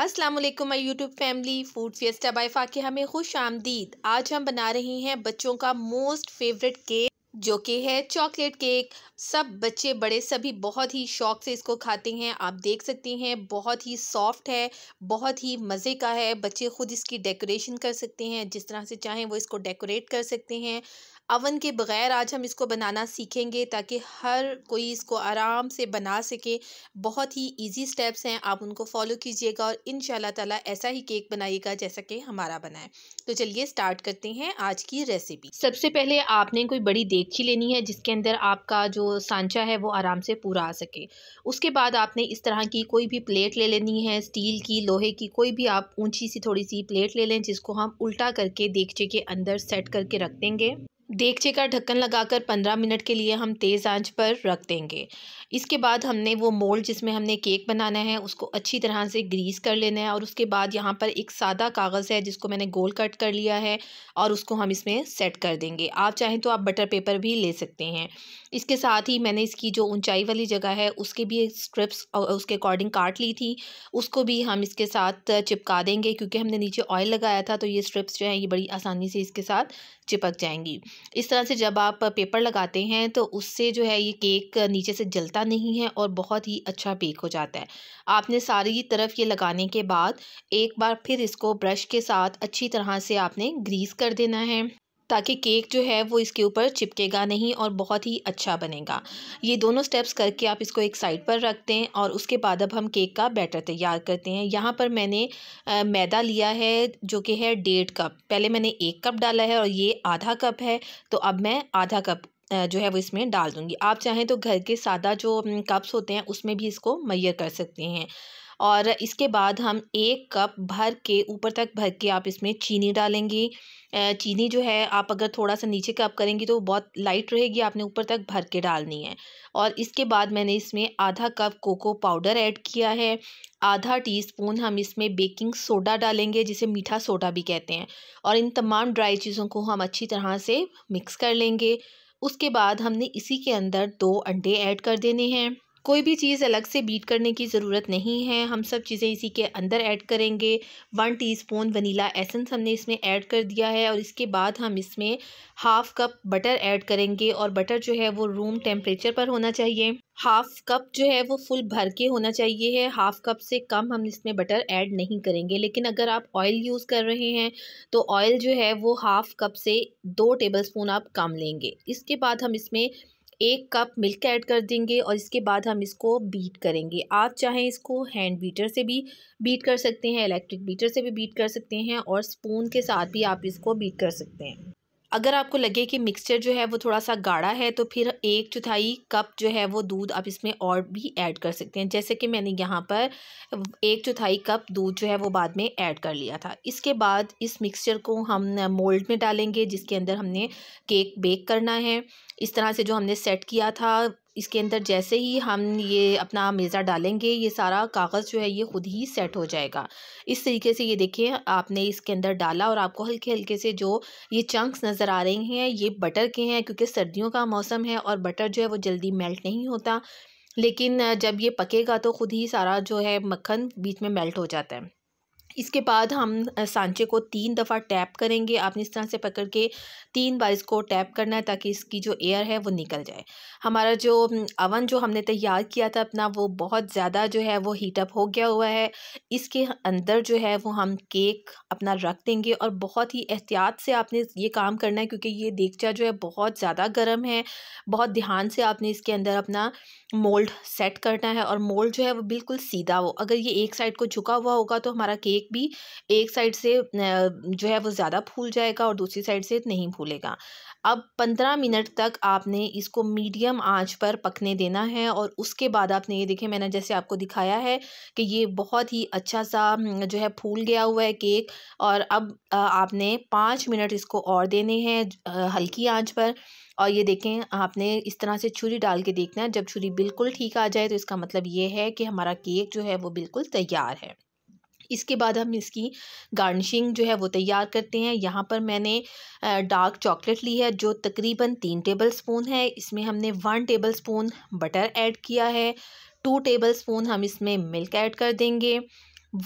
अस्सलाम वालेकुम my YouTube family food fiesta by फाके हमें खुश आमदीद आज हम बना रहे हैं बच्चों का मोस्ट फेवरेट केक जो कि है चॉकलेट केक सब बच्चे बड़े सभी बहुत ही शौक से इसको खाते हैं आप देख सकते हैं बहुत ही सॉफ्ट है बहुत ही मज़े का है बच्चे खुद इसकी डेकोरेशन कर सकते हैं जिस तरह से चाहें वो इसको डेकोरेट कर सकते हैं अवन के बग़ैर आज हम इसको बनाना सीखेंगे ताकि हर कोई इसको आराम से बना सके बहुत ही इजी स्टेप्स हैं आप उनको फॉलो कीजिएगा और इन ताला ऐसा ही केक बनाइएगा जैसा कि हमारा बना है तो चलिए स्टार्ट करते हैं आज की रेसिपी सबसे पहले आपने कोई बड़ी देखी लेनी है जिसके अंदर आपका जो सांचा है वो आराम से पूरा आ सके उसके बाद आपने इस तरह की कोई भी प्लेट ले लेनी है स्टील की लोहे की कोई भी आप ऊंची सी थोड़ी सी प्लेट ले लें जिसको हम उल्टा करके देखचे के अंदर सेट करके रख देंगे देगचे का ढक्कन लगाकर पंद्रह मिनट के लिए हम तेज़ आंच पर रख देंगे इसके बाद हमने वो मोल्ड जिसमें हमने केक बनाना है उसको अच्छी तरह से ग्रीस कर लेना है और उसके बाद यहाँ पर एक सादा कागज़ है जिसको मैंने गोल कट कर लिया है और उसको हम इसमें सेट कर देंगे आप चाहें तो आप बटर पेपर भी ले सकते हैं इसके साथ ही मैंने इसकी जो ऊंचाई वाली जगह है उसके भी स्ट्रिप्स उसके अकॉर्डिंग काट ली थी उसको भी हम इसके साथ चिपका देंगे क्योंकि हमने नीचे ऑयल लगाया था तो ये स्ट्रिप्स जो हैं ये बड़ी आसानी से इसके साथ चिपक जाएंगी इस तरह से जब आप पेपर लगाते हैं तो उससे जो है ये केक नीचे से जलता नहीं है और बहुत ही अच्छा बेक हो जाता है आपने सारी तरफ ये लगाने के बाद एक बार फिर इसको ब्रश के साथ अच्छी तरह से आपने ग्रीस कर देना है ताकि केक जो है वो इसके ऊपर चिपकेगा नहीं और बहुत ही अच्छा बनेगा ये दोनों स्टेप्स करके आप इसको एक साइड पर रखते हैं और उसके बाद अब हम केक का बैटर तैयार करते हैं यहाँ पर मैंने आ, मैदा लिया है जो कि है डेढ़ कप पहले मैंने एक कप डाला है और ये आधा कप है तो अब मैं आधा कप जो है वो इसमें डाल दूँगी आप चाहें तो घर के सादा जो कप्स होते हैं उसमें भी इसको मैयर कर सकते हैं और इसके बाद हम एक कप भर के ऊपर तक भर के आप इसमें चीनी डालेंगे चीनी जो है आप अगर थोड़ा सा नीचे कप करेंगी तो बहुत लाइट रहेगी आपने ऊपर तक भर के डालनी है और इसके बाद मैंने इसमें आधा कप कोको पाउडर ऐड किया है आधा टीस्पून हम इसमें बेकिंग सोडा डालेंगे जिसे मीठा सोडा भी कहते हैं और इन तमाम ड्राई चीज़ों को हम अच्छी तरह से मिक्स कर लेंगे उसके बाद हमने इसी के अंदर दो अंडे ऐड कर देने हैं कोई भी चीज़ अलग से बीट करने की ज़रूरत नहीं है हम सब चीज़ें इसी के अंदर ऐड करेंगे वन टीस्पून वनीला एसेंस हमने इसमें ऐड कर दिया है और इसके बाद हम इसमें हाफ़ कप बटर ऐड करेंगे और बटर जो है वो रूम टेम्परेचर पर होना चाहिए हाफ़ कप जो है वो फुल भर के होना चाहिए है हाफ़ कप से कम हम इसमें बटर ऐड नहीं करेंगे लेकिन अगर आप ऑयल यूज़ कर रहे हैं तो ऑयल जो है वो हाफ़ कप से दो टेबलस्पून आप कम लेंगे इसके बाद हम इसमें एक कप मिल्क ऐड कर देंगे और इसके बाद हम इसको बीट करेंगे आप चाहें इसको हैंड बीटर से भी बीट कर सकते हैं इलेक्ट्रिक बीटर से भी बीट कर सकते हैं और स्पून के साथ भी आप इसको बीट कर सकते हैं अगर आपको लगे कि मिक्सचर जो है वो थोड़ा सा गाढ़ा है तो फिर एक चौथाई कप जो है वो दूध आप इसमें और भी ऐड कर सकते हैं जैसे कि मैंने यहाँ पर एक चौथाई कप दूध जो है वो बाद में ऐड कर लिया था इसके बाद इस मिक्सचर को हम मोल्ड में डालेंगे जिसके अंदर हमने केक बेक करना है इस तरह से जो हमने सेट किया था इसके अंदर जैसे ही हम ये अपना मेज़ा डालेंगे ये सारा कागज़ जो है ये ख़ुद ही सेट हो जाएगा इस तरीके से ये देखिए आपने इसके अंदर डाला और आपको हल्के हल्के से जो ये चंक्स नज़र आ रहे हैं ये बटर के हैं क्योंकि सर्दियों का मौसम है और बटर जो है वो जल्दी मेल्ट नहीं होता लेकिन जब ये पकेगा तो ख़ुद ही सारा जो है मक्खन बीच में मेल्ट हो जाता है इसके बाद हम सांचे को तीन दफ़ा टैप करेंगे आपने इस तरह से पकड़ के तीन बार इसको टैप करना है ताकि इसकी जो एयर है वो निकल जाए हमारा जो अवन जो हमने तैयार किया था अपना वो बहुत ज़्यादा जो है वो हीटअप हो गया हुआ है इसके अंदर जो है वो हम केक अपना रख देंगे और बहुत ही एहतियात से आपने ये काम करना है क्योंकि ये देगचा जो है बहुत ज़्यादा गर्म है बहुत ध्यान से आपने इसके अंदर अपना मोल्ड सेट करना है और मोल्ड जो है वो बिल्कुल सीधा हो अगर ये एक साइड को झुका हुआ होगा तो हमारा केक भी एक साइड से जो है वो ज़्यादा फूल जाएगा और दूसरी साइड से नहीं फूलेगा अब पंद्रह मिनट तक आपने इसको मीडियम आंच पर पकने देना है और उसके बाद आपने ये देखें मैंने जैसे आपको दिखाया है कि ये बहुत ही अच्छा सा जो है फूल गया हुआ है केक और अब आपने पाँच मिनट इसको और देने हैं हल्की आंच पर और ये देखें आपने इस तरह से छुरी डाल के देखना है जब छुरी बिल्कुल ठीक आ जाए तो इसका मतलब ये है कि हमारा केक जो है वो बिल्कुल तैयार है इसके बाद हम इसकी गार्निशिंग जो है वो तैयार करते हैं यहाँ पर मैंने डार्क चॉकलेट ली है जो तकरीबन तीन टेबल स्पून है इसमें हमने one tablespoon butter add किया है टू टेबल स्पून हम इसमें मिल्क ऐड कर देंगे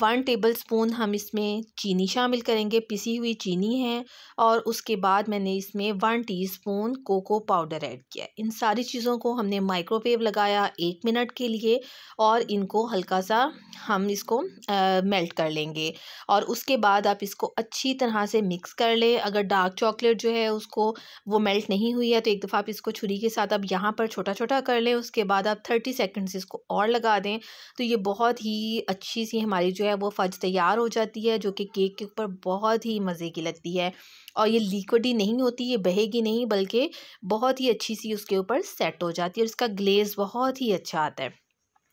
वन टेबल स्पून हम इसमें चीनी शामिल करेंगे पिसी हुई चीनी है और उसके बाद मैंने इसमें one teaspoon cocoa powder add किया इन सारी चीज़ों को हमने माइक्रोवेव लगाया एक मिनट के लिए और इनको हल्का सा हम इसको आ, मेल्ट कर लेंगे और उसके बाद आप इसको अच्छी तरह से मिक्स कर लें अगर डार्क चॉकलेट जो है उसको वो मेल्ट नहीं हुई है तो एक दफ़ा आप इसको छुरी के साथ आप यहाँ पर छोटा छोटा कर लें उसके बाद आप थर्टी सेकेंड्स इसको और लगा दें तो ये बहुत ही अच्छी सी हमारी जो है वो फज तैयार हो जाती है जो कि केक के ऊपर बहुत ही मज़े की लगती है और ये लिक्विड ही नहीं होती ये बहेगी नहीं बल्कि बहुत ही अच्छी सी उसके ऊपर सेट हो जाती है और इसका ग्लेज़ बहुत ही अच्छा आता है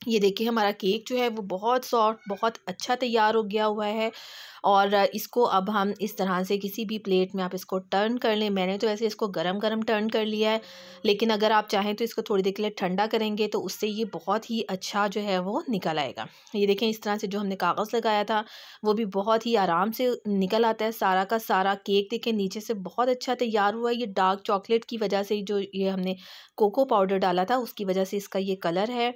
ये देखिए हमारा केक जो है वो बहुत सॉफ्ट बहुत अच्छा तैयार हो गया हुआ है और इसको अब हम इस तरह से किसी भी प्लेट में आप इसको टर्न कर लें मैंने तो ऐसे इसको गरम गरम टर्न कर लिया है लेकिन अगर आप चाहें तो इसको थोड़ी देर के लिए ठंडा करेंगे तो उससे ये बहुत ही अच्छा जो है वो निकल आएगा ये देखें इस तरह से जो हमने कागज़ लगाया था वो भी बहुत ही आराम से निकल आता है सारा का सारा केक देखें नीचे से बहुत अच्छा तैयार हुआ है ये डार्क चॉकलेट की वजह से जो ये हमने कोको पाउडर डाला था उसकी वजह से इसका ये कलर है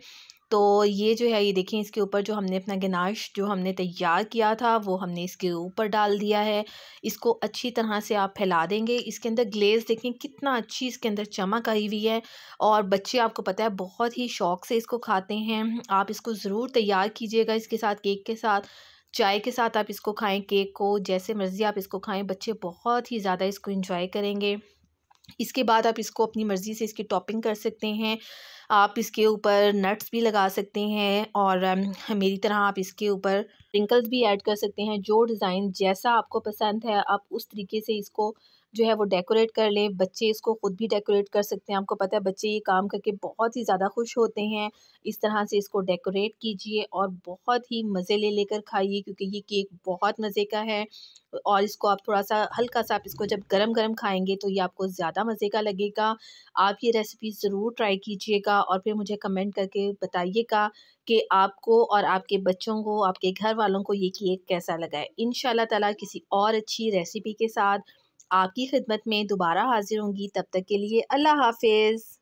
तो ये जो है ये देखें इसके ऊपर जो हमने अपना गनाश जो हमने तैयार किया था वो हमने इसके ऊपर डाल दिया है इसको अच्छी तरह से आप फैला देंगे इसके अंदर ग्लेज़ देखें कितना अच्छी इसके अंदर चमक आई हुई है और बच्चे आपको पता है बहुत ही शौक़ से इसको खाते हैं आप इसको ज़रूर तैयार कीजिएगा इसके साथ केक के साथ चाय के साथ आप इसको खाएँ केक को जैसे मर्ज़ी आप इसको खाएँ बच्चे बहुत ही ज़्यादा इसको इंजॉय करेंगे इसके बाद आप इसको अपनी मर्ज़ी से इसकी टॉपिंग कर सकते हैं आप इसके ऊपर नट्स भी लगा सकते हैं और मेरी तरह आप इसके ऊपर रिंकल्स भी ऐड कर सकते हैं जो डिज़ाइन जैसा आपको पसंद है आप उस तरीके से इसको जो है वो डेकोरेट कर लें बच्चे इसको ख़ुद भी डेकोरेट कर सकते हैं आपको पता है बच्चे ये काम करके बहुत ही ज़्यादा खुश होते हैं इस तरह से इसको डेकोरेट कीजिए और बहुत ही मज़े ले लेकर खाइए क्योंकि ये केक बहुत मज़े का है और इसको आप थोड़ा सा हल्का सा आप इसको जब गरम गरम खाएंगे तो ये आपको ज़्यादा मज़े का लगेगा आप ये रेसिपी ज़रूर ट्राई कीजिएगा और फिर मुझे कमेंट करके बताइएगा कि आपको और आपके बच्चों को आपके घर वालों को ये केक कैसा लगा है इन ताला किसी और अच्छी रेसिपी के साथ आपकी खिदमत में दोबारा हाजिर होंगी तब तक के लिए अल्लाह हाफिज़